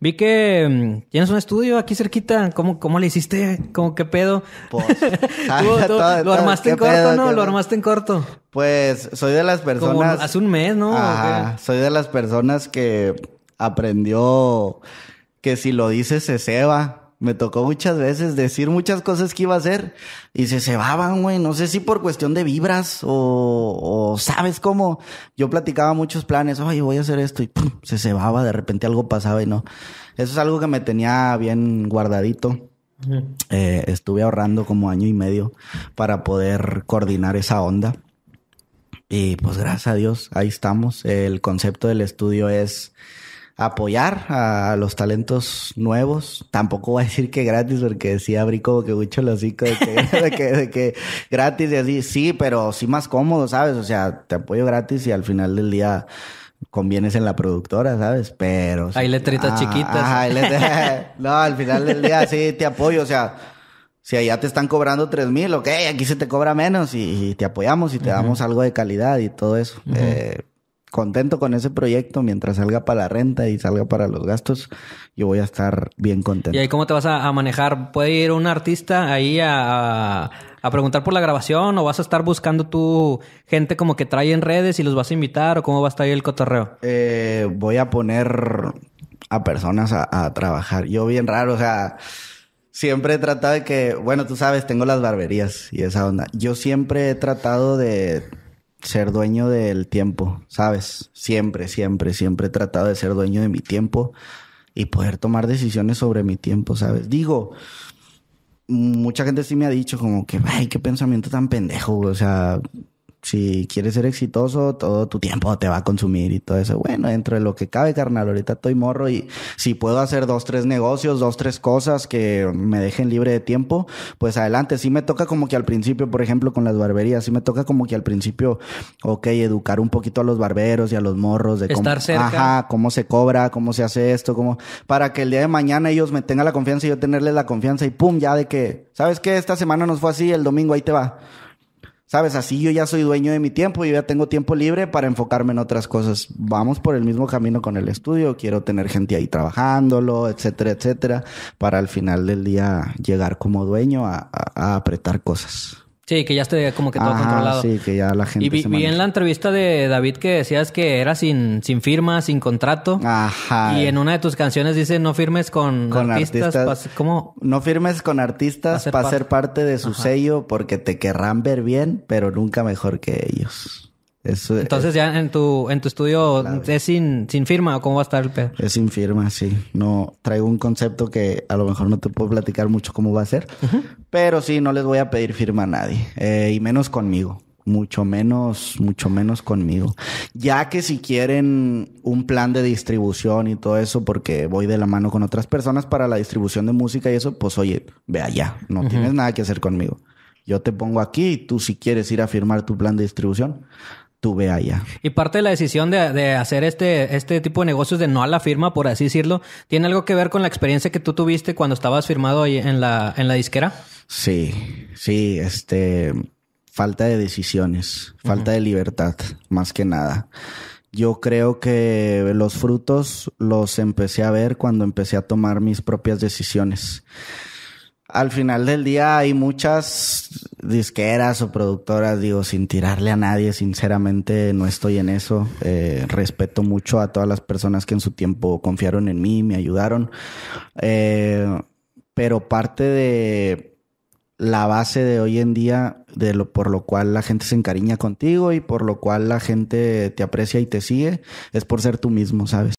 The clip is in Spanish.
Vi que mm, tienes un estudio aquí cerquita. ¿Cómo, cómo le hiciste? ¿Cómo qué pedo? Pues, ah, lo armaste en corto, ¿no? Lo armaste en corto. Pues soy de las personas. Como hace un mes, ¿no? soy de las personas que aprendió que si lo dices se ceba. Me tocó muchas veces decir muchas cosas que iba a hacer y se cebaban, güey. No sé si por cuestión de vibras o, sabes cómo. Yo platicaba muchos planes, oye, voy a hacer esto y se cebaba. De repente algo pasaba y no. Eso es algo que me tenía bien guardadito. Eh, estuve ahorrando como año y medio para poder coordinar esa onda. Y pues gracias a Dios, ahí estamos. El concepto del estudio es apoyar a los talentos nuevos. Tampoco voy a decir que gratis, porque sí abrí como que mucho los hocico de que, gratis y así. Sí, pero sí más cómodo, ¿sabes? O sea, te apoyo gratis y al final del día convienes en la productora, ¿sabes? Pero... Hay letritas ah, chiquitas. no, al final del día sí te apoyo, o sea... Si allá te están cobrando tres mil, ok, aquí se te cobra menos y, te apoyamos y te damos algo de calidad y todo eso contento con ese proyecto mientras salga para la renta y salga para los gastos, yo voy a estar bien contento. ¿Y ahí cómo te vas a, manejar? ¿Puede ir un artista ahí a, a, preguntar por la grabación o vas a estar buscando tú gente como que trae en redes y los vas a invitar o cómo va a estar ahí el cotorreo? Eh, voy a poner a personas a trabajar. Yo bien raro, o sea siempre he tratado de que, bueno, tú sabes, tengo las barberías y esa onda. Yo siempre he tratado de ser dueño del tiempo, ¿sabes? Siempre, siempre, siempre he tratado de ser dueño de mi tiempo y poder tomar decisiones sobre mi tiempo, ¿sabes? Digo, mucha gente sí me ha dicho como que, ay, qué pensamiento tan pendejo, o sea, si quieres ser exitoso, todo tu tiempo te va a consumir y todo eso. Bueno, dentro de lo que cabe, carnal, ahorita estoy morro y si puedo hacer dos, tres negocios, dos, tres cosas que me dejen libre de tiempo, pues adelante. si me toca como que al principio, por ejemplo, con las barberías, si me toca como que al principio, ok, educar un poquito a los barberos y a los morros de cómo, cómo se cobra, cómo se hace esto, cómo, para que el día de mañana ellos me tengan la confianza y yo tenerles la confianza y pum, ya de que, ¿sabes qué? Esta semana nos fue así, el domingo ahí te va. Sabes, así yo ya soy dueño de mi tiempo, yo ya tengo tiempo libre para enfocarme en otras cosas. Vamos por el mismo camino con el estudio, quiero tener gente ahí trabajándolo, etcétera, etcétera, para al final del día llegar como dueño a, a apretar cosas. Sí, que ya esté como que todo controlado. Sí, que ya la gente. Y vi, vi, en la entrevista de David que decías que era sin, sin firma, sin contrato. Ajá. Y en una de tus canciones dice no firmes con, artistas. ¿Cómo? No firmes con artistas para ser, parte de su sello porque te querrán ver bien, pero nunca mejor que ellos. Entonces, ya en tu, en tu estudio es sin, sin firma o cómo va a estar el pedo? Es sin firma, sí. No, traigo un concepto que a lo mejor no te puedo platicar mucho cómo va a ser, pero sí, no les voy a pedir firma a nadie, eh, y menos conmigo mucho menos, mucho menos conmigo. Ya que si quieren un plan de distribución y todo eso, porque voy de la mano con otras personas para la distribución de música y eso, pues oye, ve allá, no tienes nada que hacer conmigo. Yo te pongo aquí y tú si quieres ir a firmar tu plan de distribución, tuve allá. Y parte de la decisión de, hacer este, este tipo de negocios de no a la firma, por así decirlo, ¿tiene algo que ver con la experiencia que tú tuviste cuando estabas firmado ahí en la, en la disquera? Sí, sí, este, falta de decisiones, falta de libertad, más que nada. Yo creo que los frutos los empecé a ver cuando empecé a tomar mis propias decisiones. Al final del día hay muchas disqueras o productoras, digo, sin tirarle a nadie, sinceramente no estoy en eso. Eh, respeto mucho a todas las personas que en su tiempo confiaron en mí, me ayudaron. Eh, pero parte de la base de hoy en día, de lo por lo cual la gente se encariña contigo y por lo cual la gente te aprecia y te sigue, es por ser tú mismo, ¿sabes?